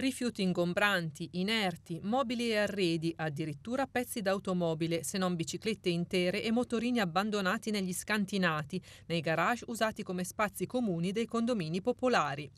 Rifiuti ingombranti, inerti, mobili e arredi, addirittura pezzi d'automobile, se non biciclette intere e motorini abbandonati negli scantinati, nei garage usati come spazi comuni dei condomini popolari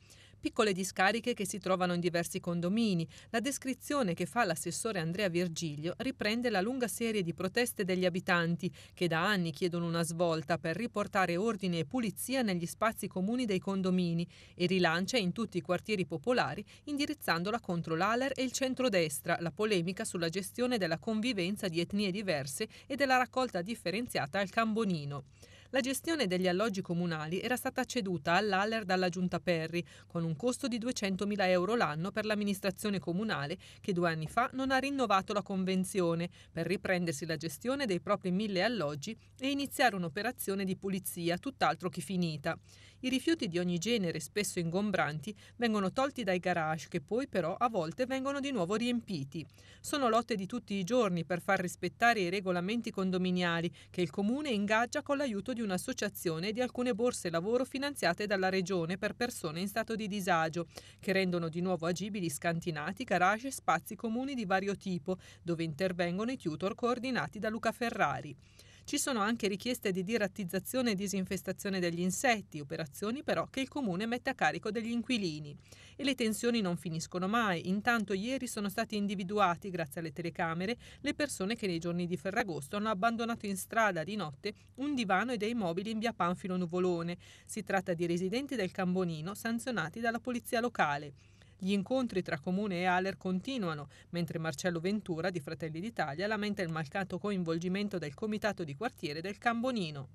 piccole discariche che si trovano in diversi condomini. La descrizione che fa l'assessore Andrea Virgilio riprende la lunga serie di proteste degli abitanti che da anni chiedono una svolta per riportare ordine e pulizia negli spazi comuni dei condomini e rilancia in tutti i quartieri popolari indirizzandola contro l'Aler e il centrodestra, la polemica sulla gestione della convivenza di etnie diverse e della raccolta differenziata al Cambonino. La gestione degli alloggi comunali era stata ceduta all'Aller dalla Giunta Perri, con un costo di 200.000 euro l'anno per l'amministrazione comunale che due anni fa non ha rinnovato la convenzione per riprendersi la gestione dei propri mille alloggi e iniziare un'operazione di pulizia tutt'altro che finita. I rifiuti di ogni genere, spesso ingombranti, vengono tolti dai garage che poi però a volte vengono di nuovo riempiti. Sono lotte di tutti i giorni per far rispettare i regolamenti condominiali che il comune ingaggia con l'aiuto di di un'associazione e di alcune borse lavoro finanziate dalla Regione per persone in stato di disagio, che rendono di nuovo agibili scantinati, garage e spazi comuni di vario tipo, dove intervengono i tutor coordinati da Luca Ferrari. Ci sono anche richieste di dirattizzazione e disinfestazione degli insetti, operazioni però che il comune mette a carico degli inquilini. E le tensioni non finiscono mai. Intanto ieri sono stati individuati, grazie alle telecamere, le persone che nei giorni di Ferragosto hanno abbandonato in strada di notte un divano e dei mobili in via Panfilo Nuvolone. Si tratta di residenti del Cambonino sanzionati dalla polizia locale. Gli incontri tra Comune e Aller continuano, mentre Marcello Ventura di Fratelli d'Italia lamenta il mancato coinvolgimento del comitato di quartiere del Cambonino.